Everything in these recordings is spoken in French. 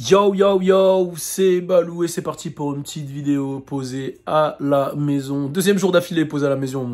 Yo yo yo, c'est Balou et c'est parti pour une petite vidéo posée à la maison. Deuxième jour d'affilée posée à la maison,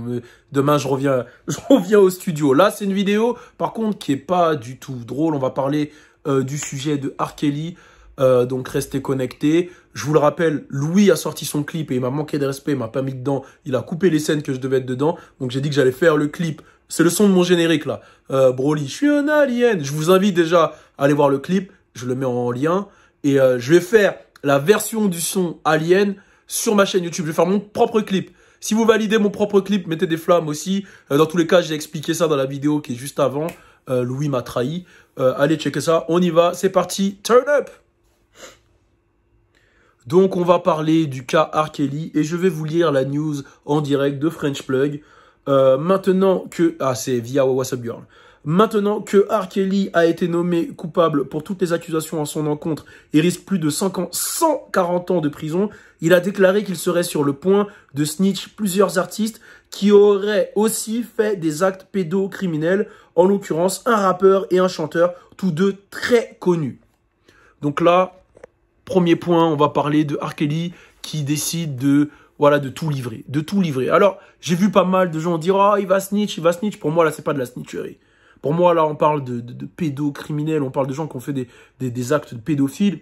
demain je reviens, je reviens au studio. Là c'est une vidéo par contre qui est pas du tout drôle, on va parler euh, du sujet de Arkeli. Euh, donc restez connectés. Je vous le rappelle, Louis a sorti son clip et il m'a manqué de respect, il m'a pas mis dedans. Il a coupé les scènes que je devais être dedans. Donc j'ai dit que j'allais faire le clip. C'est le son de mon générique là. Euh, Broly, je suis un alien. Je vous invite déjà à aller voir le clip je le mets en lien. Et euh, je vais faire la version du son Alien sur ma chaîne YouTube. Je vais faire mon propre clip. Si vous validez mon propre clip, mettez des flammes aussi. Euh, dans tous les cas, j'ai expliqué ça dans la vidéo qui est juste avant. Euh, Louis m'a trahi. allez, checker ça. On y va. C'est parti. Turn up Donc, on va parler du cas Kelly. Et je vais vous lire la news en direct de French Plug. maintenant que... Ah, c'est via WhatsApp Girl. Maintenant que R. Kelly a été nommé coupable pour toutes les accusations en son encontre et risque plus de 5 ans, 140 ans de prison, il a déclaré qu'il serait sur le point de snitch plusieurs artistes qui auraient aussi fait des actes pédocriminels, en l'occurrence un rappeur et un chanteur, tous deux très connus. Donc là, premier point, on va parler de R. Kelly qui décide de voilà, de tout livrer, de tout livrer. Alors, j'ai vu pas mal de gens dire, oh, il va snitch, il va snitch. Pour moi, là, c'est pas de la snitcherie. Pour moi, là, on parle de, pédocriminels, on parle de gens qui ont fait des, actes de pédophiles.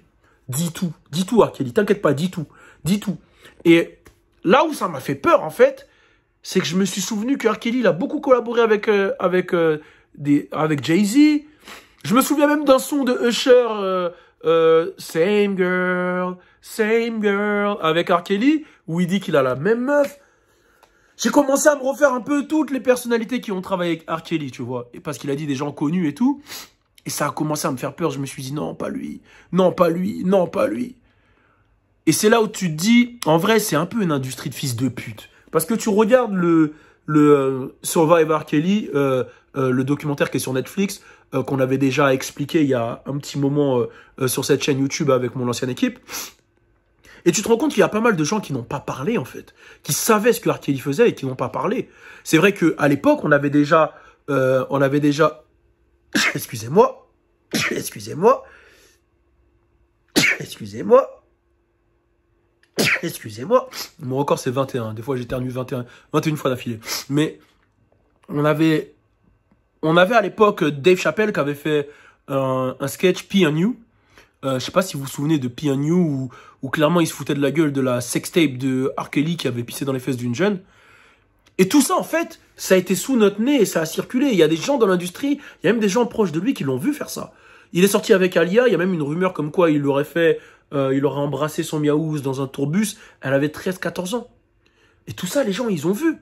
Dis tout. Dis tout, Kelly, T'inquiète pas, dis tout. Dis tout. Et là où ça m'a fait peur, en fait, c'est que je me suis souvenu que il a beaucoup collaboré avec, euh, avec, euh, avec Jay-Z. Je me souviens même d'un son de Usher, euh, Same Girl, Same Girl, avec R. où il dit qu'il a la même meuf. J'ai commencé à me refaire un peu toutes les personnalités qui ont travaillé avec R. Kelly, tu vois. Et parce qu'il a dit des gens connus et tout. Et ça a commencé à me faire peur. Je me suis dit, non, pas lui. Non, pas lui. Non, pas lui. Et c'est là où tu te dis, en vrai, c'est un peu une industrie de fils de pute. Parce que tu regardes le, le euh, Survivor Kelly, euh, euh, le documentaire qui est sur Netflix, qu'on avait déjà expliqué il y a un petit moment sur cette chaîne YouTube avec mon ancienne équipe. Et tu te rends compte qu'il y a pas mal de gens qui n'ont pas parlé, en fait, qui savaient ce que y faisait et qui n'ont pas parlé. C'est vrai qu'à l'époque, on avait déjà, euh, on avait déjà, excusez-moi, excusez-moi, excusez-moi, excusez-moi, mon record c'est 21, des fois j'éternue 21, 21 fois d'affilée, mais on avait, on avait à l'époque Dave Chappelle qui avait fait un, un sketch P&U, euh, je sais pas si vous vous souvenez de P.N.U. où, clairement il se foutait de la gueule de la sextape de Arkeli qui avait pissé dans les fesses d'une jeune. Et tout ça, en fait, ça a été sous notre nez et ça a circulé. Il y a des gens dans l'industrie, il y a même des gens proches de lui qui l'ont vu faire ça. Il est sorti avec Alia, il y a même une rumeur comme quoi il aurait fait, euh, il aurait embrassé son miaouz dans un tourbus. Elle avait 13-14 ans. Et tout ça, les gens, ils ont vu.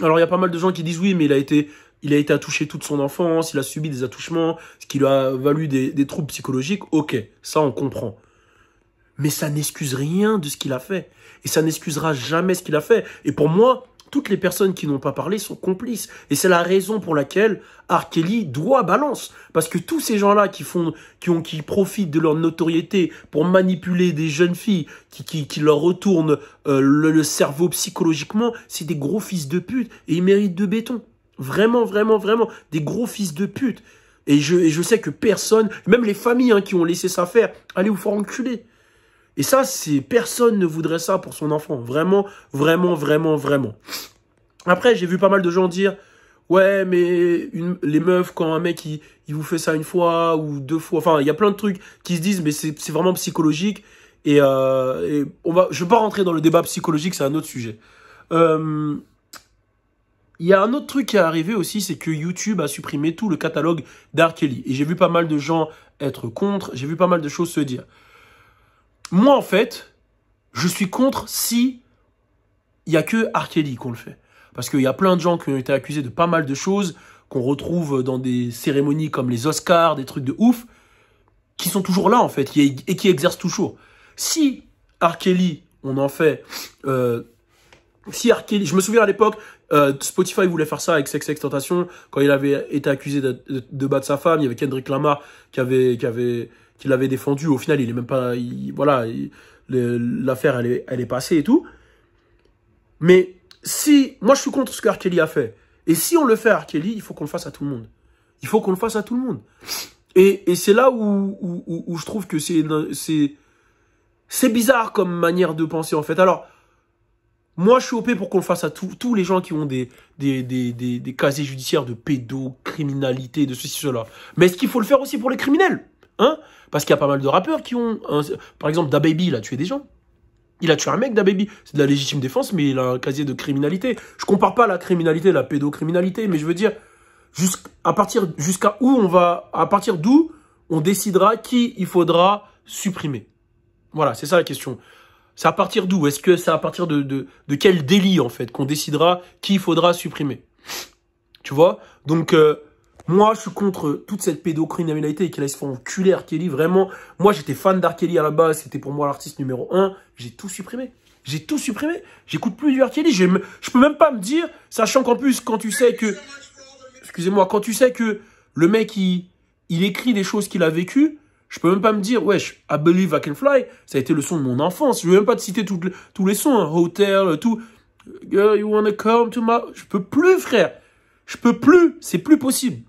Alors, il y a pas mal de gens qui disent oui, mais il a été il a été attouché toute son enfance, il a subi des attouchements, ce qui lui a valu des, troubles psychologiques, ok, ça on comprend. Mais ça n'excuse rien de ce qu'il a fait. Et ça n'excusera jamais ce qu'il a fait. Et pour moi, toutes les personnes qui n'ont pas parlé sont complices. Et c'est la raison pour laquelle Arkeli doit balance. Parce que tous ces gens-là qui font, qui ont, qui profitent de leur notoriété pour manipuler des jeunes filles, qui, leur retournent euh, le cerveau psychologiquement, c'est des gros fils de pute et ils méritent de béton. Vraiment, vraiment, vraiment. Des gros fils de pute. Et je, je sais que personne, même les familles hein, qui ont laissé ça faire, allez vous faire enculer. Et ça, c'est personne ne voudrait ça pour son enfant. Vraiment, vraiment, vraiment, vraiment. Après, j'ai vu pas mal de gens dire, ouais, mais les meufs, quand un mec, il, vous fait ça une fois ou deux fois, enfin, il y a plein de trucs qui se disent, mais c'est vraiment psychologique. Euh, et, on va, je vais pas rentrer dans le débat psychologique, c'est un autre sujet. Euh, il y a un autre truc qui est arrivé aussi, c'est que YouTube a supprimé tout le catalogue d'Arkeli. Et j'ai vu pas mal de gens être contre, j'ai vu pas mal de choses se dire. Moi, en fait, je suis contre si il n'y a que Arkeli qu'on le fait. Parce qu'il y a plein de gens qui ont été accusés de pas mal de choses, qu'on retrouve dans des cérémonies comme les Oscars, des trucs de ouf, qui sont toujours là, en fait, et qui exercent toujours. Si Arkeli, on en fait... Euh, si Arkeli, je me souviens à l'époque, euh, Spotify voulait faire ça avec Sex Ex Tentation quand il avait été accusé de, de, battre sa femme. Il y avait Kendrick Lamar qui avait qui avait qui l'avait défendu. Au final, il est même pas, voilà, l'affaire elle est elle est passée et tout. Mais si moi je suis contre ce que a fait et si on le fait à Arkeli, il faut qu'on le fasse à tout le monde. Il faut qu'on le fasse à tout le monde. Et, c'est là où, où, je trouve que c'est c'est bizarre comme manière de penser en fait. Alors moi, je suis opé pour qu'on le fasse à tous les gens qui ont des, des, des, casiers judiciaires de pédocriminalité, de ceci, cela. Mais est-ce qu'il faut le faire aussi pour les criminels Hein Parce qu'il y a pas mal de rappeurs qui ont... par exemple, DaBaby, il a tué des gens. Il a tué un mec, DaBaby. C'est de la légitime défense, mais il a un casier de criminalité. Je compare pas la criminalité, la pédocriminalité, mais je veux dire, jusqu'à partir jusqu'à où on va... À partir d'où on décidera qui il faudra supprimer. Voilà, c'est ça la question. C'est à partir d'où Est-ce que c'est à partir de, de, quel délit, en fait, qu'on décidera qui il faudra supprimer Tu vois Donc, euh, moi, je suis contre toute cette pédocriminalité et qu'elle laisse faire enculer R. Kelly, vraiment. Moi, j'étais fan d'R. à la base, c'était pour moi l'artiste numéro un. J'ai tout supprimé. J'ai tout supprimé. J'écoute plus du R. Kelly. Je peux même pas me dire, sachant qu'en plus, quand tu sais que... Excusez-moi, quand tu sais que le mec, il écrit des choses qu'il a vécues, je peux même pas me dire, wesh, I Believe I Can Fly, ça a été le son de mon enfance. Je vais même pas te citer toutes tous les sons, hein, Hotel, euh, tout. Girl, you wanna come to my... Je peux plus, frère. Je peux plus. C'est plus possible.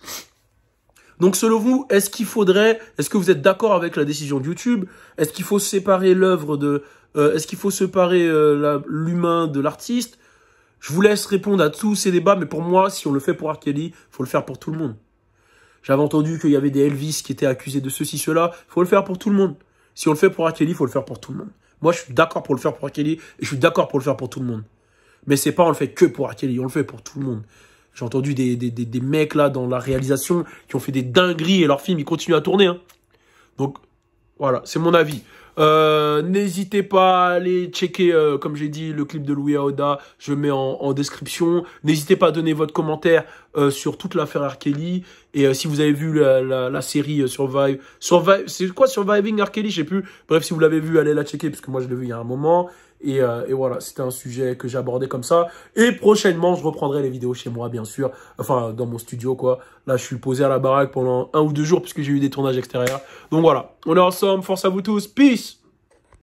Donc, selon vous, est-ce qu'il faudrait... Est-ce que vous êtes d'accord avec la décision de YouTube Est-ce qu'il faut séparer l'œuvre de... Euh, est-ce qu'il faut séparer euh, l'humain de l'artiste Je vous laisse répondre à tous ces débats, mais pour moi, si on le fait pour R. Kelly, faut le faire pour tout le monde. J'avais entendu qu'il y avait des Elvis qui étaient accusés de ceci, cela. Il faut le faire pour tout le monde. Si on le fait pour Akeli, il faut le faire pour tout le monde. Moi, je suis d'accord pour le faire pour Akeli et je suis d'accord pour le faire pour tout le monde. Mais c'est pas on le fait que pour Akeli, on le fait pour tout le monde. J'ai entendu des, des, mecs là dans la réalisation qui ont fait des dingueries et leur film, ils continuent à tourner. Hein. Donc, voilà, c'est mon avis. Euh, n'hésitez pas à aller checker, euh, comme j'ai dit, le clip de Louis Aoda. Je mets en, description. N'hésitez pas à donner votre commentaire euh, sur toute l'affaire R. Et si vous avez vu la, série Survive, Survive c'est quoi Surviving R. Je sais plus. Bref, si vous l'avez vu, allez la checker, parce que moi je l'ai vu il y a un moment. Euh, et, voilà, c'était un sujet que j'abordais comme ça. Et prochainement, je reprendrai les vidéos chez moi, bien sûr. Enfin, dans mon studio, quoi. Là, je suis posé à la baraque pendant un ou deux jours, puisque j'ai eu des tournages extérieurs. Donc voilà, on est ensemble. Force à vous tous. Peace